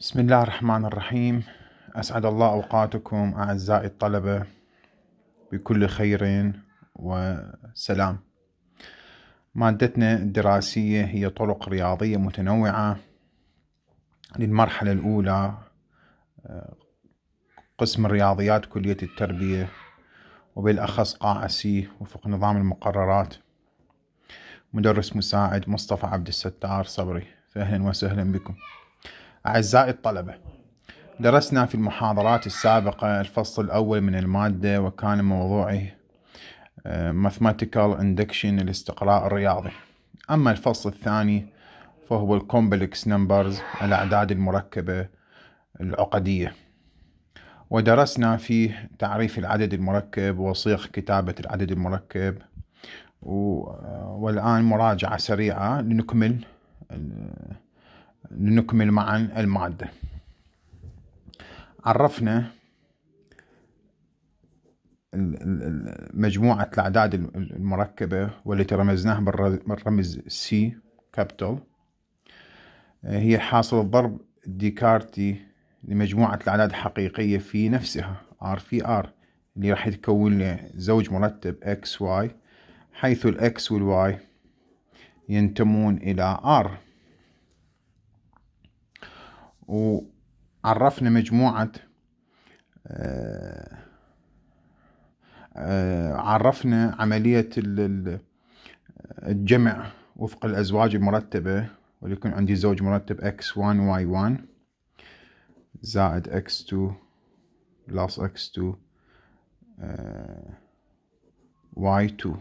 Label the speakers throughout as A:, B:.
A: بسم الله الرحمن الرحيم أسعد الله أوقاتكم أعزائي الطلبة بكل خير وسلام مادتنا الدراسية هي طرق رياضية متنوعة للمرحلة الأولى آه، قسم الرياضيات كلية التربية وبالأخص قاعة سي وفق نظام المقررات مدرس مساعد مصطفى عبد الستار صبري فأهلا وسهلا بكم أعزائي الطلبة درسنا في المحاضرات السابقة الفصل الأول من المادة وكان موضوعه آه، Mathematical Induction الاستقراء الرياضي أما الفصل الثاني فهو Complex Numbers الأعداد المركبة العقدية ودرسنا فيه تعريف العدد المركب وصيغ كتابة العدد المركب والآن مراجعة سريعة لنكمل لنكمل معا المادة عرفنا مجموعة الأعداد المركبة والتي رمزناها بالرمز سي كابيتال آه، هي حاصل الضرب الديكارتي لمجموعة الأعداد الحقيقية في نفسها R في R اللي راح يتكون لنا زوج مرتب X Y حيث ال X وال Y ينتمون إلى R وعرفنا مجموعة آه، آه، عرفنا عملية الجمع وفق الأزواج المرتبة وليكن عندي زوج مرتب x1 y1 زائد x2 بلس x2 y2 آه،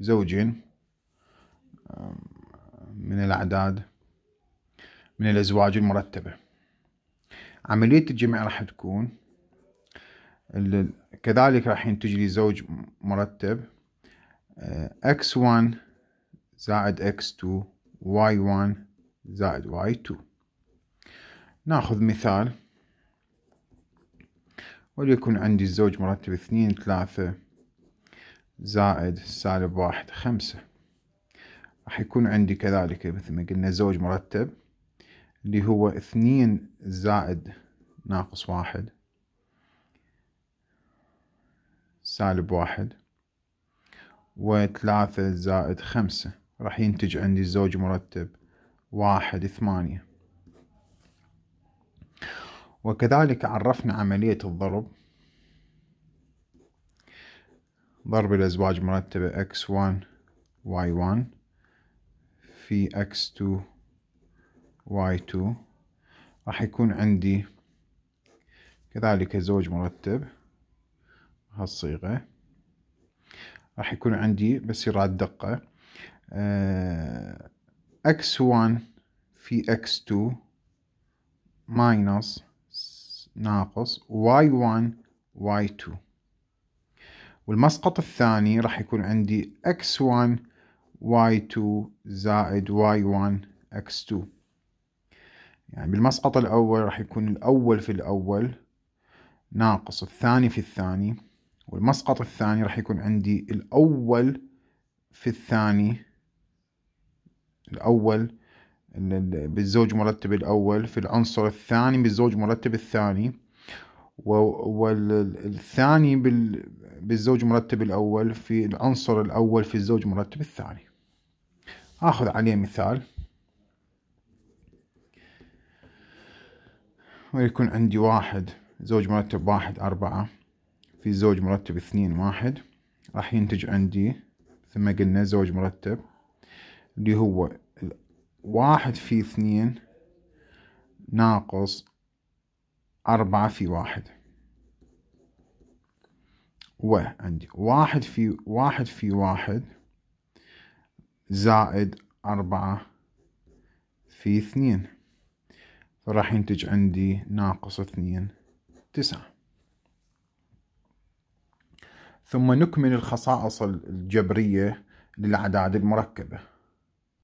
A: زوجين من الأعداد من الأزواج المرتبة عملية الجمع راح تكون كذلك راح ينتج لي زوج مرتب آه، x1 زائد x2 y1 زائد y2 ناخذ مثال وليكن عندي الزوج مرتب اثنين ثلاثة زائد سالب واحد خمسة راح يكون عندي كذلك مثل ما قلنا زوج مرتب اللي هو اثنين زائد ناقص واحد سالب واحد وثلاثة زائد خمسة راح ينتج عندي الزوج مرتب واحد ثمانية وكذلك عرفنا عملية الضرب ضرب الأزواج مرتبة x1 y1 في x2 y2 راح يكون عندي كذلك زوج مرتب هالصيغة راح يكون عندي بس يراعي الدقة أه x1 في x2 ماينص ناقص y1 y2 والمسقط الثاني راح يكون عندي x1 y2 زائد y1 x2 يعني بالمسقط الأول راح يكون الأول في الأول ناقص الثاني في الثاني والمسقط الثاني راح يكون عندي الأول في الثاني الأول بالزوج مرتب الأول في العنصر الثاني بالزوج مرتب الثاني والثاني بالزوج مرتب الأول في العنصر الأول في الزوج مرتب الثاني آخذ عليه مثال ويكون عندي واحد زوج مرتب واحد أربعة في زوج مرتب اثنين واحد راح ينتج عندي مثل ما قلنا زوج مرتب اللي هو واحد في اثنين ناقص أربعة في واحد وعندي واحد في واحد في واحد زائد أربعة في اثنين فراح ينتج عندي ناقص اثنين تسعة ثم نكمل الخصائص الجبرية للأعداد المركبة